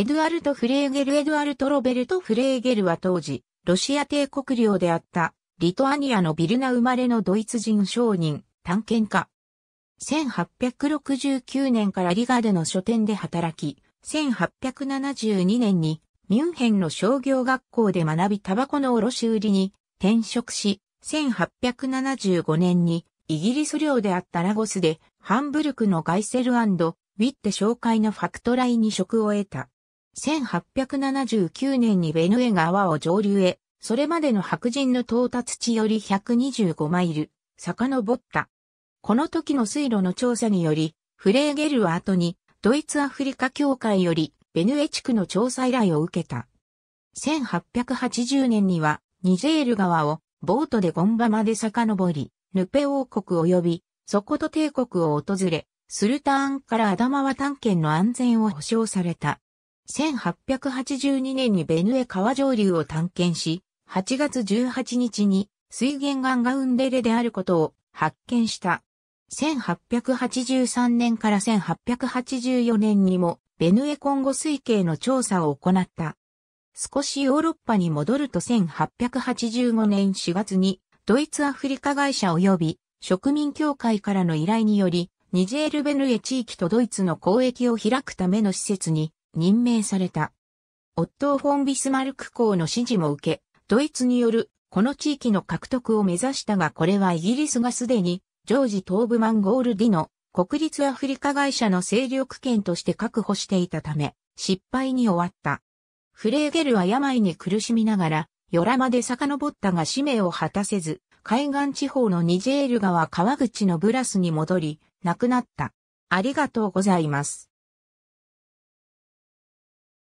エドゥアルト・フレーゲル・エドゥアルト・ロベルト・フレーゲルは当時、ロシア帝国領であった、リトアニアのビルナ生まれのドイツ人商人、探検家。1869年からリガでの書店で働き、1872年にミュンヘンの商業学校で学びタバコの卸売りに転職し、1875年にイギリス領であったラゴスでハンブルクのガイセルウィッテ商会のファクトライに職を得た。1879年にベヌエ川を上流へ、それまでの白人の到達地より125マイル、遡った。この時の水路の調査により、フレーゲルは後に、ドイツアフリカ協会より、ベヌエ地区の調査依頼を受けた。1880年には、ニジェール川を、ボートでゴンバまで遡り、ヌペ王国及び、ソコト帝国を訪れ、スルターンからアダマワ探検の安全を保障された。1882年にベヌエ川上流を探検し、8月18日に水源岩がウンデレであることを発見した。1883年から1884年にもベヌエコンゴ水系の調査を行った。少しヨーロッパに戻ると1885年4月にドイツアフリカ会社及び植民協会からの依頼により、ニジェールベヌエ地域とドイツの交易を開くための施設に任命された。オットー・フォン・ビスマルク公の支持も受け、ドイツによるこの地域の獲得を目指したがこれはイギリスがすでにジョージ・トーブマン・ゴールディの国立アフリカ会社の勢力圏として確保していたため失敗に終わった。フレーゲルは病に苦しみながら、ヨラまで遡ったが使命を果たせず、海岸地方のニジェール川川口のブラスに戻り、亡くなった。ありがとうございます。